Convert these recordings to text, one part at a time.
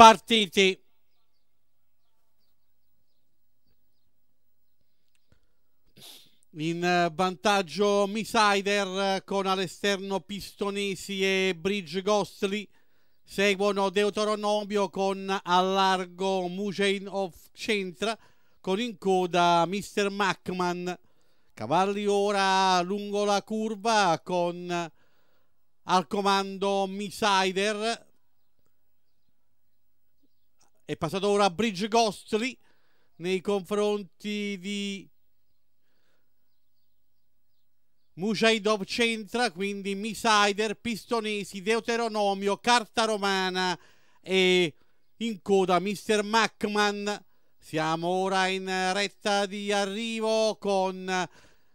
partiti. In eh, vantaggio Misider eh, con all'esterno Pistonesi e Bridge Ghostly. Seguono Deuteronomio con allargo Mujain of Centra con in coda Mr. Mackman. Cavalli ora lungo la curva con eh, al comando Misider è passato ora Bridge Ghostly nei confronti di Mujaidov Centra, quindi Misider, Pistonesi, Deuteronomio, Carta Romana e in coda Mr. Mackman. Siamo ora in retta di arrivo con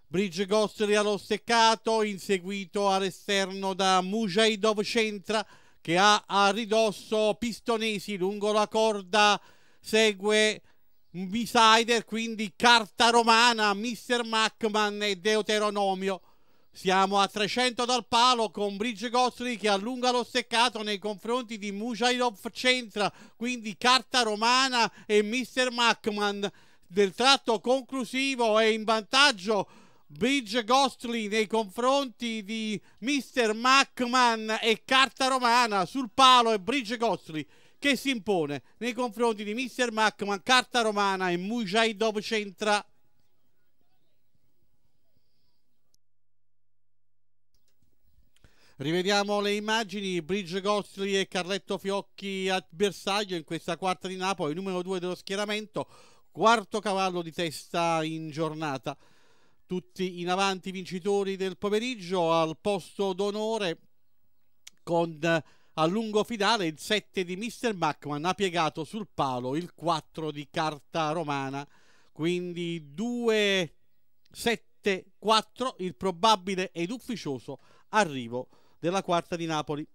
Bridge Ghostly allo steccato, inseguito all'esterno da Mujaidov Centra che ha a ridosso Pistonesi lungo la corda, segue un B-Sider, quindi Carta Romana, Mr. Mackman e Deuteronomio. Siamo a 300 dal palo con Bridge Gosling che allunga lo steccato nei confronti di Mujailov Centra, quindi Carta Romana e Mr. Mackman. Del tratto conclusivo è in vantaggio Bridge Ghostly nei confronti di Mr. McMahon e carta romana sul palo e Bridge Ghostly che si impone nei confronti di Mr. McMahon, carta romana e Mujaidov centra Rivediamo le immagini, Bridge Ghostly e Carletto Fiocchi a bersaglio in questa quarta di Napoli, numero 2 dello schieramento, quarto cavallo di testa in giornata tutti in avanti vincitori del pomeriggio al posto d'onore con eh, a lungo finale il 7 di Mr. Mackman ha piegato sul palo il 4 di Carta Romana quindi 2 7 4 il probabile ed ufficioso arrivo della quarta di Napoli